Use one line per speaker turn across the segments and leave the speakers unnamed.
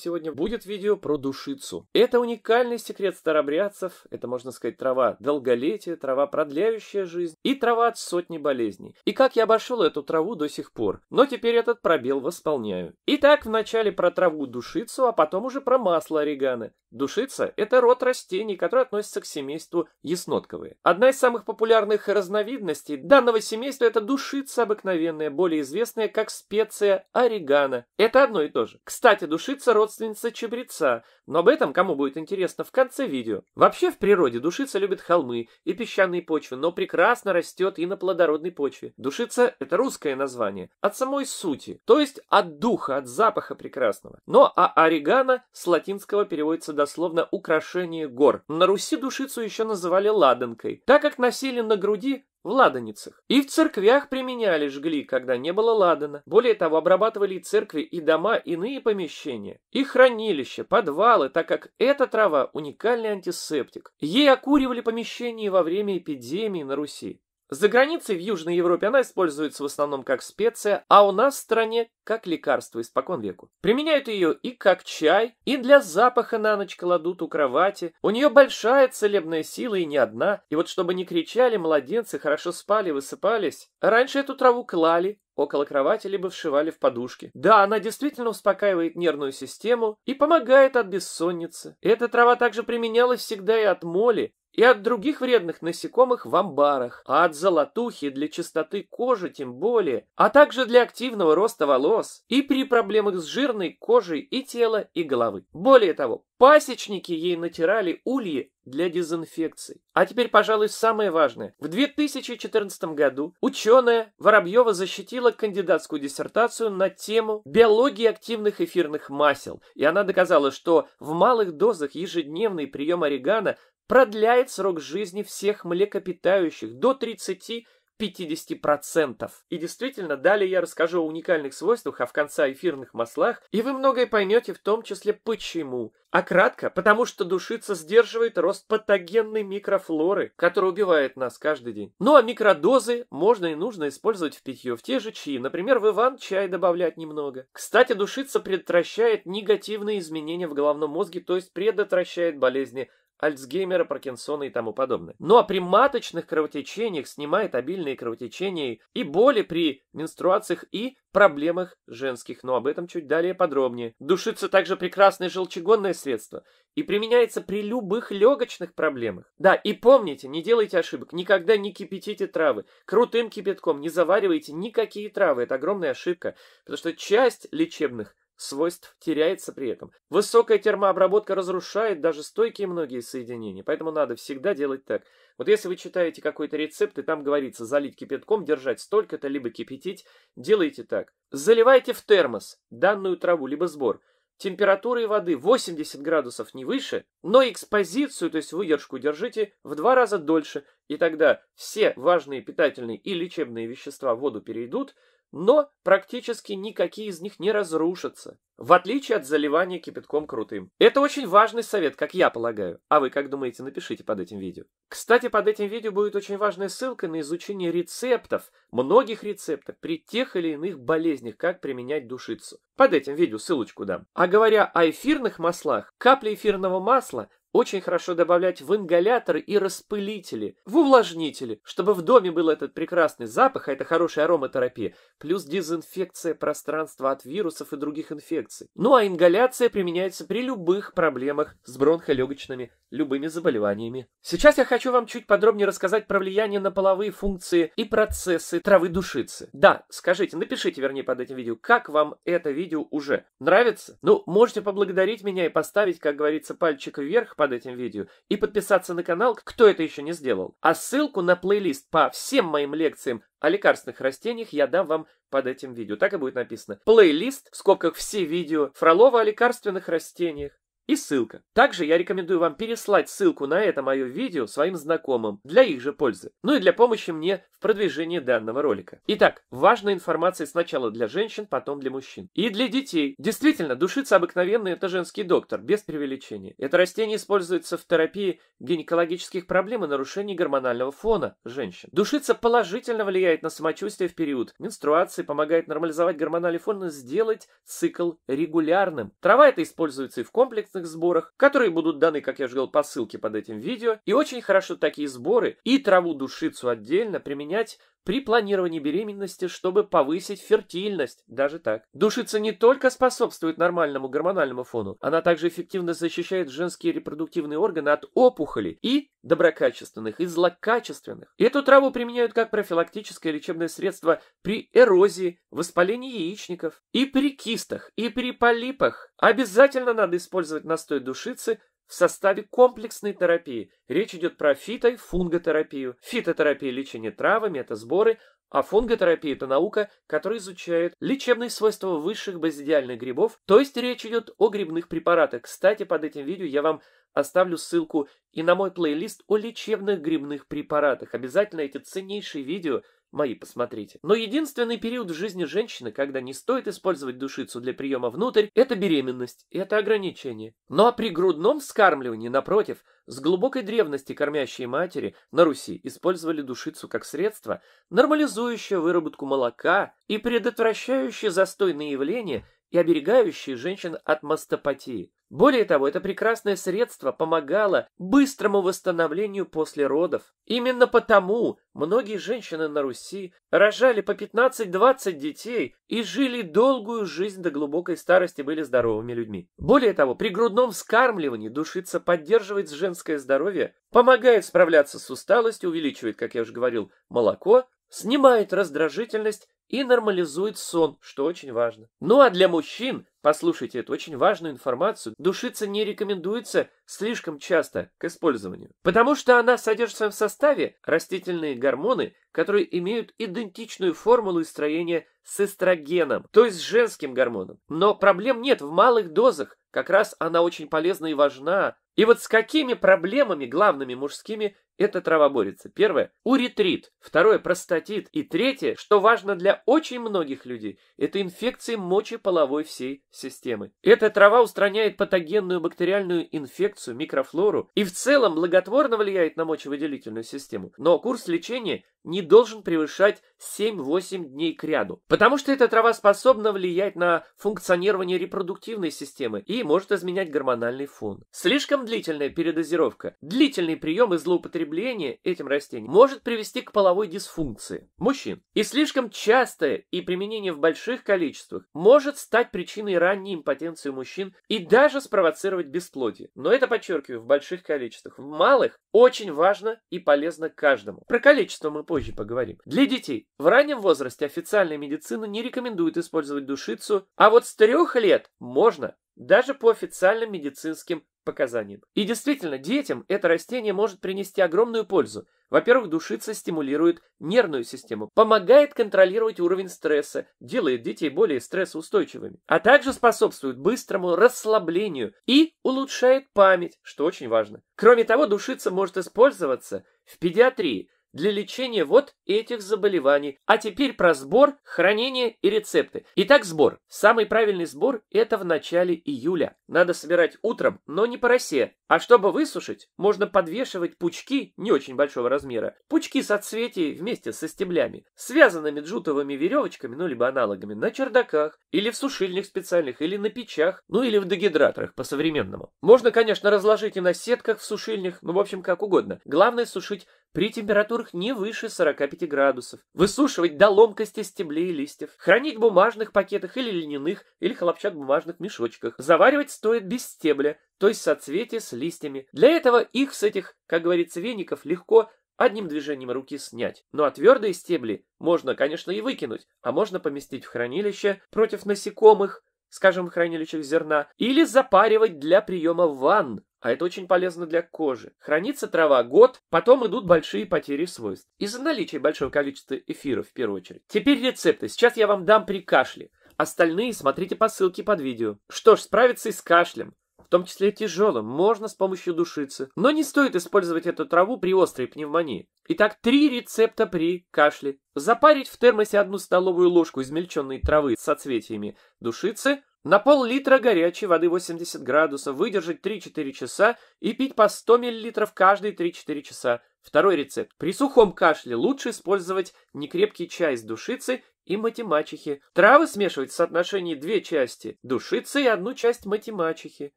сегодня будет видео про душицу. Это уникальный секрет старобрядцев, это, можно сказать, трава долголетия, трава, продляющая жизнь, и трава от сотни болезней. И как я обошел эту траву до сих пор, но теперь этот пробел восполняю. Итак, вначале про траву душицу, а потом уже про масло орегано. Душица – это род растений, который относится к семейству яснотковые. Одна из самых популярных разновидностей данного семейства – это душица обыкновенная, более известная как специя орегано. Это одно и то же. Кстати, душица – род родственница Чабреца, но об этом, кому будет интересно, в конце видео. Вообще в природе душица любит холмы и песчаные почвы, но прекрасно растет и на плодородной почве. Душица – это русское название, от самой сути, то есть от духа, от запаха прекрасного. Но а орегано с латинского переводится дословно «украшение гор». На Руси душицу еще называли ладанкой, так как носили на груди в ладаницах. И в церквях применяли жгли, когда не было ладана. Более того, обрабатывали и церкви, и дома, иные помещения, и хранилища, подвалы, минералы, так как эта трава – уникальный антисептик. Ей окуривали помещение во время эпидемии на Руси. За границей в Южной Европе она используется в основном как специя, а у нас в стране как лекарство испокон веку. Применяют ее и как чай, и для запаха на ночь кладут у кровати. У нее большая целебная сила и не одна. И вот чтобы не кричали младенцы, хорошо спали, высыпались. Раньше эту траву клали, около кровати, либо вшивали в подушки. Да, она действительно успокаивает нервную систему и помогает от бессонницы. Эта трава также применялась всегда и от моли, и от других вредных насекомых в амбарах, а от золотухи для чистоты кожи тем более, а также для активного роста волос и при проблемах с жирной кожей и тела, и головы. Более того, пасечники ей натирали ульи для дезинфекции. А теперь, пожалуй, самое важное. В 2014 году ученая Воробьева защитила кандидатскую диссертацию на тему биологии активных эфирных масел, и она доказала, что в малых дозах ежедневный прием орегана продляет срок жизни всех млекопитающих до 30 50%. И действительно, далее я расскажу о уникальных свойствах, а в конце эфирных маслах, и вы многое поймете, в том числе почему. А кратко, потому что душица сдерживает рост патогенной микрофлоры, которая убивает нас каждый день. Ну а микродозы можно и нужно использовать в питье, в те же чаи, например, в Иван чай добавлять немного. Кстати, душица предотвращает негативные изменения в головном мозге, то есть предотвращает болезни Альцгеймера, Паркинсона и тому подобное. Ну а при маточных кровотечениях снимает обильные кровотечения и боли при менструациях и проблемах женских, но об этом чуть далее подробнее. Душится также прекрасное желчегонное средство и применяется при любых легочных проблемах. Да, и помните, не делайте ошибок, никогда не кипятите травы, крутым кипятком не заваривайте никакие травы, это огромная ошибка, потому что часть лечебных свойств теряется при этом. Высокая термообработка разрушает даже стойкие многие соединения, поэтому надо всегда делать так. Вот если вы читаете какой-то рецепт, и там говорится залить кипятком, держать столько-то, либо кипятить, делайте так. Заливайте в термос данную траву, либо сбор температуры воды 80 градусов не выше, но экспозицию, то есть выдержку, держите в два раза дольше, и тогда все важные питательные и лечебные вещества в воду перейдут, но практически никакие из них не разрушатся, в отличие от заливания кипятком крутым. Это очень важный совет, как я полагаю. А вы как думаете, напишите под этим видео. Кстати, под этим видео будет очень важная ссылка на изучение рецептов, многих рецептов при тех или иных болезнях, как применять душицу. Под этим видео ссылочку дам. А говоря о эфирных маслах, капли эфирного масла очень хорошо добавлять в ингаляторы и распылители, в увлажнители, чтобы в доме был этот прекрасный запах, а это хорошая ароматерапия, плюс дезинфекция пространства от вирусов и других инфекций. Ну а ингаляция применяется при любых проблемах с бронхолегочными, любыми заболеваниями. Сейчас я хочу вам чуть подробнее рассказать про влияние на половые функции и процессы травы душицы. Да, скажите, напишите, вернее, под этим видео, как вам это видео уже нравится? Ну, можете поблагодарить меня и поставить, как говорится, пальчик вверх, под этим видео, и подписаться на канал, кто это еще не сделал. А ссылку на плейлист по всем моим лекциям о лекарственных растениях я дам вам под этим видео. Так и будет написано. Плейлист, в скобках все видео Фролова о лекарственных растениях и ссылка. Также я рекомендую вам переслать ссылку на это мое видео своим знакомым для их же пользы, ну и для помощи мне в продвижении данного ролика. Итак, важная информация сначала для женщин, потом для мужчин. И для детей. Действительно, душица обыкновенная – это женский доктор, без преувеличения. Это растение используется в терапии гинекологических проблем и нарушений гормонального фона женщин. Душица положительно влияет на самочувствие в период менструации, помогает нормализовать гормональный фон и сделать цикл регулярным. Трава это используется и в комплексных местных сборах, которые будут даны, как я уже говорил, по ссылке под этим видео. И очень хорошо такие сборы и траву-душицу отдельно применять при планировании беременности, чтобы повысить фертильность, даже так. Душица не только способствует нормальному гормональному фону, она также эффективно защищает женские репродуктивные органы от опухолей и доброкачественных и злокачественных. Эту траву применяют как профилактическое лечебное средство при эрозии, воспалении яичников и при кистах, и при полипах. Обязательно надо использовать настой душицы – в составе комплексной терапии речь идет про фито- фунготерапию. Фитотерапия – лечение травами, это сборы, а фунготерапия – это наука, которая изучает лечебные свойства высших базидиальных грибов, то есть речь идет о грибных препаратах. Кстати, под этим видео я вам оставлю ссылку и на мой плейлист о лечебных грибных препаратах. Обязательно эти ценнейшие видео – Мои посмотрите. Но единственный период в жизни женщины, когда не стоит использовать душицу для приема внутрь, это беременность, это ограничение. Ну а при грудном вскармливании, напротив, с глубокой древности кормящие матери на Руси использовали душицу как средство, нормализующее выработку молока и предотвращающее застойные явления – и оберегающие женщин от мастопатии. Более того, это прекрасное средство помогало быстрому восстановлению после родов. Именно потому многие женщины на Руси рожали по 15-20 детей и жили долгую жизнь до глубокой старости, были здоровыми людьми. Более того, при грудном вскармливании душица поддерживает женское здоровье, помогает справляться с усталостью, увеличивает, как я уже говорил, молоко, снимает раздражительность и нормализует сон, что очень важно. Ну а для мужчин, послушайте эту очень важную информацию, душица не рекомендуется слишком часто к использованию, потому что она содержит в своем составе растительные гормоны, которые имеют идентичную формулу и строение с эстрогеном, то есть с женским гормоном. Но проблем нет в малых дозах, как раз она очень полезна и важна. И вот с какими проблемами главными мужскими это травоборится. Первое – уретрит. Второе – простатит. И третье, что важно для очень многих людей, это инфекции моче-половой всей системы. Эта трава устраняет патогенную бактериальную инфекцию, микрофлору и в целом благотворно влияет на мочевыделительную систему. Но курс лечения не должен превышать 7-8 дней к ряду, потому что эта трава способна влиять на функционирование репродуктивной системы и может изменять гормональный фон. Слишком длительная передозировка, длительный прием и злоупотребление злоупотребление этим растением может привести к половой дисфункции мужчин. И слишком частое и применение в больших количествах может стать причиной ранней импотенции мужчин и даже спровоцировать бесплодие. Но это, подчеркиваю, в больших количествах. В малых очень важно и полезно каждому. Про количество мы позже поговорим. Для детей. В раннем возрасте официальная медицина не рекомендует использовать душицу, а вот с трех лет можно даже по официальным медицинским противопоказаниям. И действительно, детям это растение может принести огромную пользу. Во-первых, душица стимулирует нервную систему, помогает контролировать уровень стресса, делает детей более стрессоустойчивыми, а также способствует быстрому расслаблению и улучшает память, что очень важно. Кроме того, душица может использоваться в педиатрии – для лечения вот этих заболеваний. А теперь про сбор, хранение и рецепты. Итак, сбор. Самый правильный сбор – это в начале июля. Надо собирать утром, но не по росе. А чтобы высушить, можно подвешивать пучки не очень большого размера. Пучки соцветий вместе со стеблями, связанными джутовыми веревочками, ну либо аналогами, на чердаках, или в сушильных специальных, или на печах, ну или в дегидраторах по-современному. Можно, конечно, разложить и на сетках в сушильных, ну в общем как угодно. Главное сушить при температурах не выше 45 градусов, высушивать до ломкости стеблей и листьев, хранить в бумажных пакетах или льняных, или хлопчат-бумажных мешочках. Заваривать стоит без стебля, то есть соцветия с листьями. Для этого их с этих, как говорится, веников легко одним движением руки снять. Ну а твердые стебли можно, конечно, и выкинуть, а можно поместить в хранилище против насекомых, скажем, в хранилищах зерна, или запаривать для приема ванн, а это очень полезно для кожи. Хранится трава год, потом идут большие потери свойств. Из-за наличия большого количества эфира, в первую очередь. Теперь рецепты. Сейчас я вам дам при кашле. Остальные смотрите по ссылке под видео. Что ж, справиться и с кашлем, в том числе тяжелым, можно с помощью душицы. Но не стоит использовать эту траву при острой пневмонии. Итак, три рецепта при кашле. Запарить в термосе одну столовую ложку измельченной травы с соцветиями душицы – на пол-литра горячей воды 80 градусов выдержать 3-4 часа и пить по 100 мл каждые 3-4 часа. Второй рецепт. При сухом кашле лучше использовать некрепкий чай с душицей и матемачихи. Травы смешивать в соотношении две части душицы и одну часть матемачихи.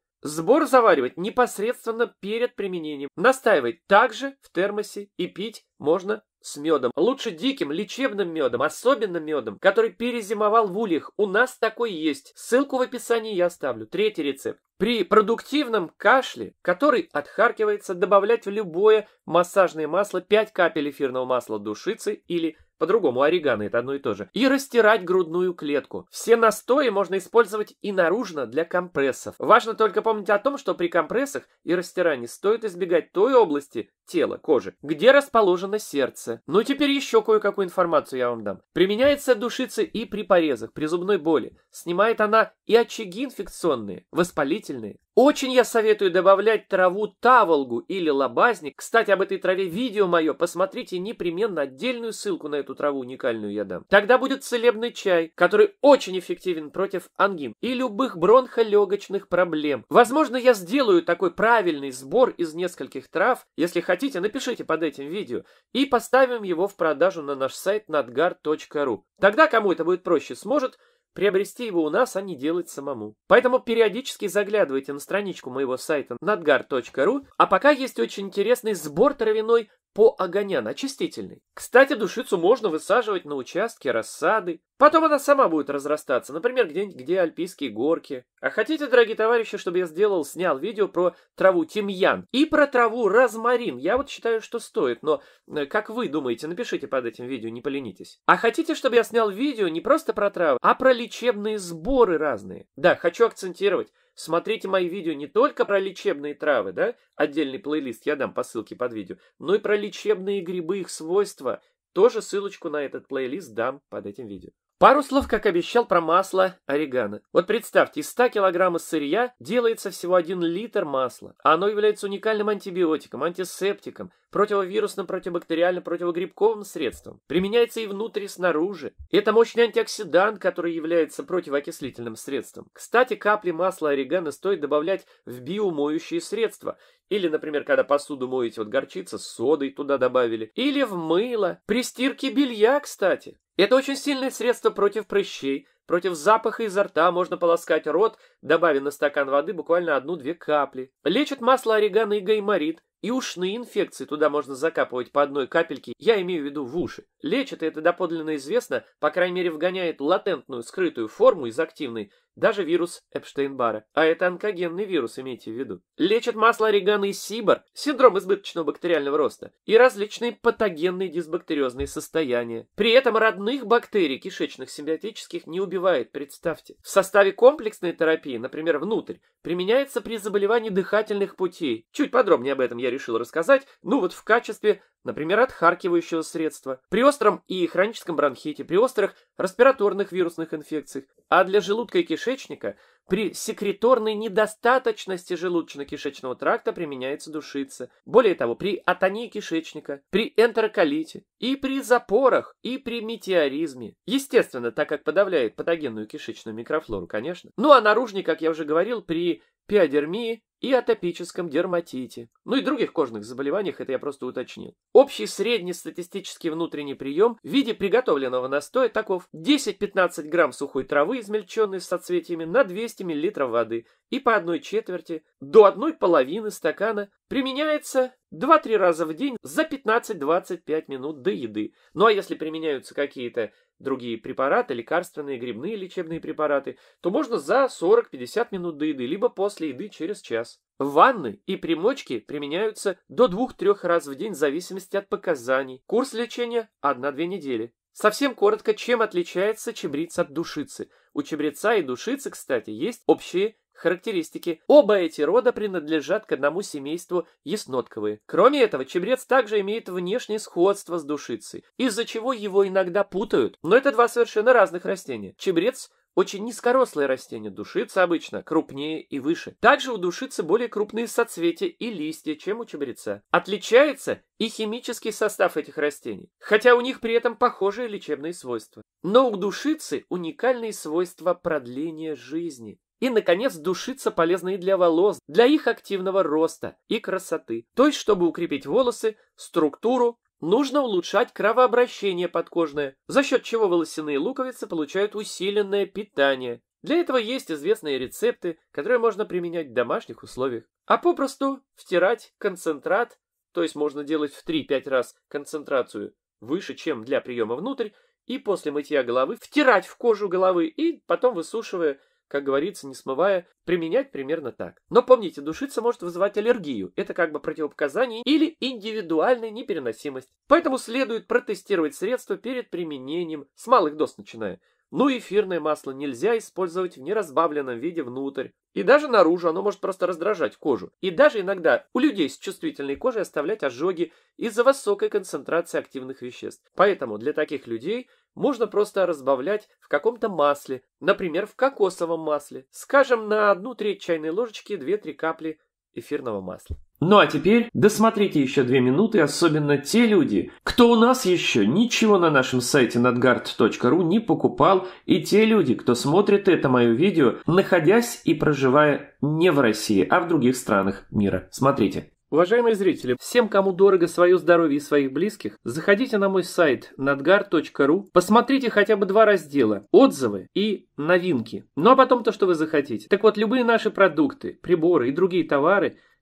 Сбор заваривать непосредственно перед применением. Настаивать также в термосе и пить можно с медом. Лучше диким лечебным медом, особенно медом, который перезимовал в ульях. У нас такой есть. Ссылку в описании я оставлю. Третий рецепт. При продуктивном кашле, который отхаркивается, добавлять в любое массажное масло 5 капель эфирного масла душицы или по-другому орегано это одно и то же, и растирать грудную клетку. Все настои можно использовать и наружно для компрессов. Важно только помнить о том, что при компрессах и растирании стоит избегать той области тела, кожи, где расположено сердце. Ну теперь еще кое-какую информацию я вам дам. Применяется душица и при порезах, при зубной боли. Снимает она и очаги инфекционные, воспалительные, очень я советую добавлять траву таволгу или лобазник. Кстати, об этой траве видео мое. Посмотрите непременно отдельную ссылку на эту траву уникальную я дам. Тогда будет целебный чай, который очень эффективен против ангин и любых бронхолегочных проблем. Возможно, я сделаю такой правильный сбор из нескольких трав. Если хотите, напишите под этим видео. И поставим его в продажу на наш сайт nadgar.ru. Тогда кому это будет проще, сможет Приобрести его у нас, а не делать самому. Поэтому периодически заглядывайте на страничку моего сайта надгар.ру, а пока есть очень интересный сбор травяной по огонян очистительной. Кстати, душицу можно высаживать на участке рассады. Потом она сама будет разрастаться, например, где-нибудь, где альпийские горки. А хотите, дорогие товарищи, чтобы я сделал, снял видео про траву тимьян и про траву розмарин? Я вот считаю, что стоит, но э, как вы думаете, напишите под этим видео, не поленитесь. А хотите, чтобы я снял видео не просто про травы, а про лечебные сборы разные? Да, хочу акцентировать. Смотрите мои видео не только про лечебные травы, да, отдельный плейлист я дам по ссылке под видео, но и про лечебные грибы, их свойства. Тоже ссылочку на этот плейлист дам под этим видео. Пару слов, как обещал, про масло орегано. Вот представьте, из 100 килограмма сырья делается всего 1 литр масла. А оно является уникальным антибиотиком, антисептиком, противовирусным, противобактериальным, противогрибковым средством. Применяется и внутрь, и снаружи. Это мощный антиоксидант, который является противоокислительным средством. Кстати, капли масла орегано стоит добавлять в биомоющие средства. Или, например, когда посуду моете, вот горчица с содой туда добавили. Или в мыло. При стирке белья, кстати. Это очень сильное средство против прыщей, против запаха изо рта, можно полоскать рот, добавив на стакан воды буквально одну-две капли. Лечит масло орегано и гайморит, и ушные инфекции туда можно закапывать по одной капельке, я имею в виду в уши. Лечит, и это доподлинно известно, по крайней мере вгоняет латентную скрытую форму из активной даже вирус Эпштейн-Бара. А это онкогенный вирус, имейте в виду. Лечат масло орегано и сибор, синдром избыточного бактериального роста и различные патогенные дисбактериозные состояния. При этом родных бактерий кишечных симбиотических не убивает, представьте. В составе комплексной терапии, например, внутрь, применяется при заболевании дыхательных путей. Чуть подробнее об этом я решил рассказать, ну вот в качестве например, от харкивающего средства, при остром и хроническом бронхите, при острых респираторных вирусных инфекциях, а для желудка и кишечника при секреторной недостаточности желудочно-кишечного тракта применяется душица. Более того, при атонии кишечника, при энтероколите, и при запорах, и при метеоризме. Естественно, так как подавляет патогенную кишечную микрофлору, конечно. Ну а наружный, как я уже говорил, при пиодермии, и атопическом дерматите, ну и других кожных заболеваниях, это я просто уточнил. Общий среднестатистический внутренний прием в виде приготовленного настоя таков 10-15 грамм сухой травы, измельченной с соцветиями, на 200 мл воды и по одной четверти до одной половины стакана применяется 2-3 раза в день за 15-25 минут до еды. Ну а если применяются какие-то другие препараты, лекарственные, грибные лечебные препараты, то можно за 40-50 минут до еды, либо после еды через час. Ванны и примочки применяются до 2-3 раз в день в зависимости от показаний. Курс лечения 1-2 недели. Совсем коротко, чем отличается чебрец от душицы. У чебреца и душицы, кстати, есть общие Характеристики. Оба эти рода принадлежат к одному семейству яснотковые. Кроме этого, чебрец также имеет внешнее сходство с душицей, из-за чего его иногда путают. Но это два совершенно разных растения. Чебрец очень низкорослое растение, душица обычно крупнее и выше. Также у душицы более крупные соцветия и листья, чем у чебреца. Отличается и химический состав этих растений, хотя у них при этом похожие лечебные свойства. Но у душицы уникальные свойства продления жизни. И, наконец, душица полезна и для волос, для их активного роста и красоты. То есть, чтобы укрепить волосы, структуру, нужно улучшать кровообращение подкожное, за счет чего волосяные луковицы получают усиленное питание. Для этого есть известные рецепты, которые можно применять в домашних условиях. А попросту втирать концентрат, то есть можно делать в 3-5 раз концентрацию выше, чем для приема внутрь, и после мытья головы втирать в кожу головы и потом высушивая как говорится, не смывая, применять примерно так. Но помните, душиться может вызывать аллергию. Это как бы противопоказание или индивидуальная непереносимость. Поэтому следует протестировать средства перед применением, с малых доз начиная. Ну, эфирное масло нельзя использовать в неразбавленном виде внутрь. И даже наружу оно может просто раздражать кожу. И даже иногда у людей с чувствительной кожей оставлять ожоги из-за высокой концентрации активных веществ. Поэтому для таких людей можно просто разбавлять в каком-то масле, например, в кокосовом масле. Скажем, на одну треть чайной ложечки 2-3 капли эфирного масла. Ну а теперь досмотрите еще две минуты, особенно те люди, кто у нас еще ничего на нашем сайте надгард.ру не покупал, и те люди, кто смотрит это мое видео, находясь и проживая не в России, а в других странах мира. Смотрите. Уважаемые зрители, всем, кому дорого свое здоровье и своих близких, заходите на мой сайт надгар.ру, посмотрите хотя бы два раздела – отзывы и новинки. Ну а потом то, что вы захотите. Так вот, любые наши продукты, приборы и другие товары –